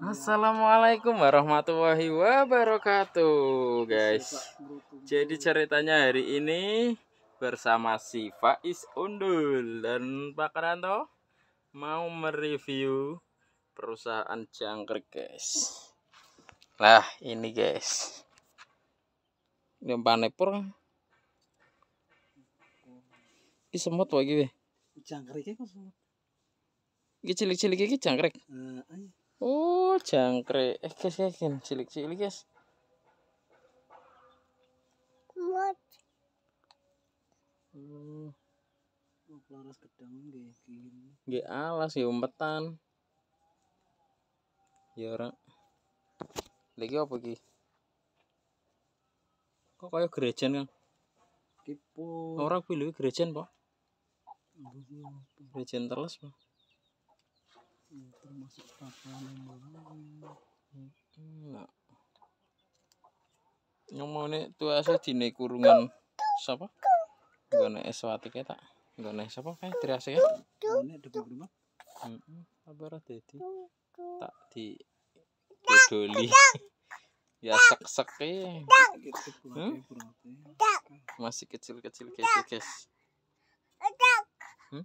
Assalamualaikum warahmatullahi wabarakatuh guys Jadi ceritanya hari ini bersama si Faiz Undul dan Pak Karanto Mau mereview perusahaan jangkrik guys Lah ini guys Ini panepur Ini semut lagi Jangkriknya kok semut Ini cilik-cilik ini jangkrik eh, iya. Oh, jangkrik. Eh, guys, guys, cilik-cilik, guys. What? Hmm. Oh, laras gedang nggih gini. Nggih alas ya umpetan. Ya ora. Lagi apa iki? Kok kaya gerejan, Kang? Tipu. Ora kuwi lho gerejan, Pak. Gerejan teles, Pak masuk makanan tuh asal dine kurungan siapa gak eswati kita gak nih siapa kayak triase ya gak depan rumah tak di bodoli ya sek sek hmm? masih kecil kecil guys guys hmm?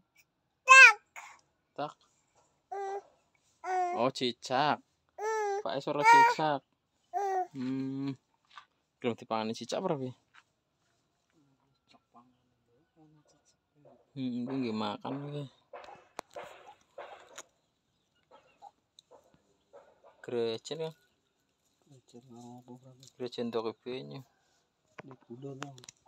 tak Oh, cicak. Mm. Pak Esor mm. cicak. Mm. Hmm. Belum dipangani cicak berapa? Ya? Hmm, gue gak makan gue. Grecen ya? Grecen apa berapa? Grecen tokepenya. Di kuda dong.